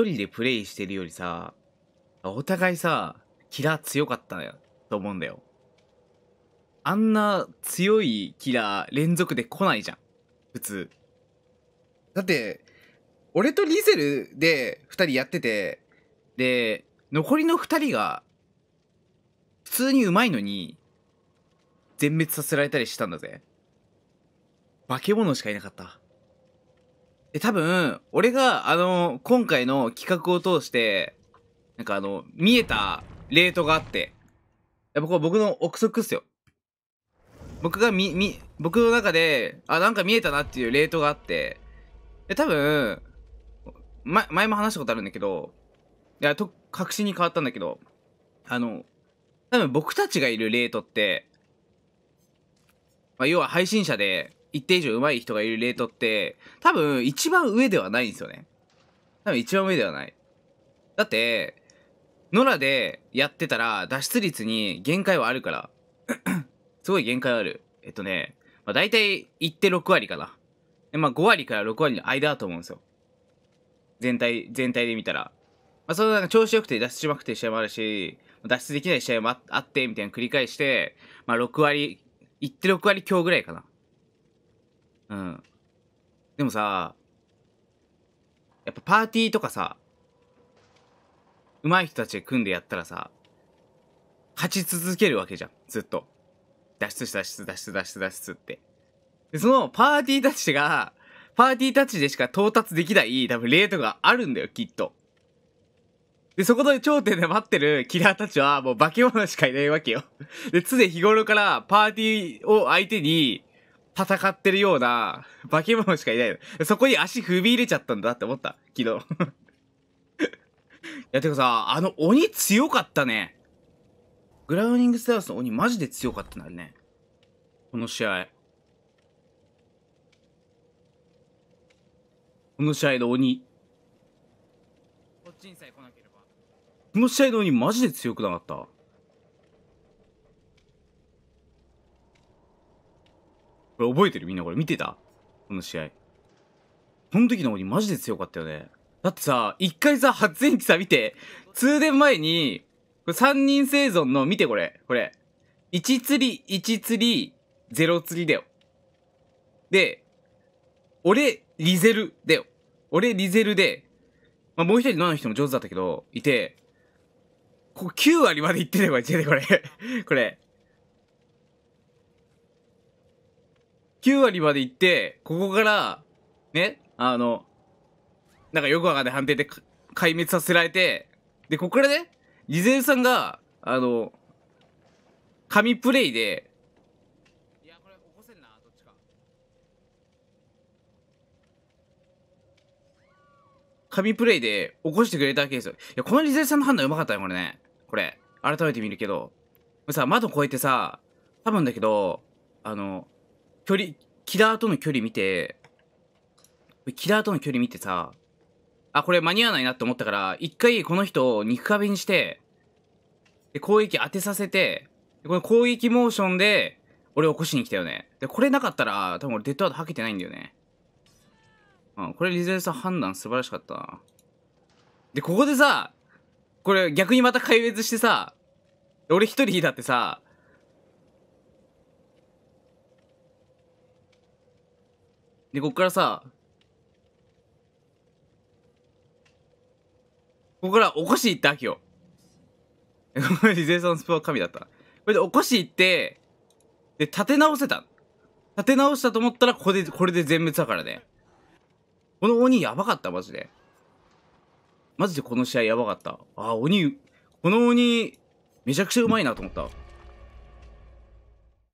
1人でプレイしてるよりさ、お互いさ、キラー強かったと思うんだよ。あんな強いキラー連続で来ないじゃん。普通。だって、俺とリゼルで2人やってて、で、残りの2人が、普通にうまいのに、全滅させられたりしたんだぜ。化け物しかいなかった。で、多分、俺が、あの、今回の企画を通して、なんかあの、見えたレートがあって、やっぱこう僕の憶測っすよ。僕がみ、み、僕の中で、あ、なんか見えたなっていうレートがあって、で、多分、ま、前も話したことあるんだけど、いや、と、確信に変わったんだけど、あの、多分僕たちがいるレートって、まあ、要は配信者で、一定以上上手い人がいるレートって、多分一番上ではないんですよね。多分一番上ではない。だって、野良でやってたら脱出率に限界はあるから。すごい限界ある。えっとね、まあ、大体行って6割かな。まあ5割から6割の間だと思うんですよ。全体、全体で見たら。まあそのなんか調子良くて脱出しまくってる試合もあるし、脱出できない試合もあって、みたいな繰り返して、まあ6割、行って6割強ぐらいかな。うん。でもさ、やっぱパーティーとかさ、上手い人たちで組んでやったらさ、勝ち続けるわけじゃん、ずっと。脱出脱出脱出脱出脱出って。で、そのパーティーたちが、パーティーたちでしか到達できない多分レートがあるんだよ、きっと。で、そこで頂点で待ってるキラーたちはもう化け物しかいないわけよ。で、常日頃からパーティーを相手に戦ってるような化け物しかいないの。そこに足踏み入れちゃったんだって思った、昨日。いや、てかさ、あの鬼強かったね。グラウニングスタースの鬼マジで強かったんだね。この試合。この試合の鬼。こっちにさえ来なければ。この試合の鬼マジで強くなかった。これ覚えてるみんなこれ見てたこの試合。この時の鬼マジで強かったよね。だってさ、一回さ、発電機さ、見て、通電前に、これ3人生存の、見てこれ、これ。1釣り、1釣り、0釣りだよ。で、俺、リゼルだよ。俺、リゼルで、まあ、もう一人の人も上手だったけど、いて、ここ9割まで行ってたよ、で、これ。これ。9割まで行って、ここから、ね、あの、なんかよくわかんない判定で壊滅させられて、で、ここからね、リゼンさんが、あの、神プレイで、いや、これ起こせんな、どっちか。神プレイで起こしてくれたわけですよ。いや、このリゼンさんの判断うまかったね、これね。これ、改めて見るけど。さ、窓越えてさ、多分だけど、あの、距離、キラーとの距離見て、キラーとの距離見てさ、あ、これ間に合わないなって思ったから、一回この人を肉壁にして、で、攻撃当てさせて、この攻撃モーションで、俺起こしに来たよね。で、これなかったら、多分俺デッドアウト吐けてないんだよね。うん、これリゼルさん判断素晴らしかったで、ここでさ、これ逆にまた解別してさ、俺一人引いたってさ、で、こっからさ、ここから起こし行った、秋 を。リゼーションスプは神だった。これでおこし行って、で、立て直せた。立て直したと思ったら、ここで、これで全滅だからね。この鬼やばかった、マジで。マジでこの試合やばかった。あ、鬼、この鬼、めちゃくちゃうまいなと思った。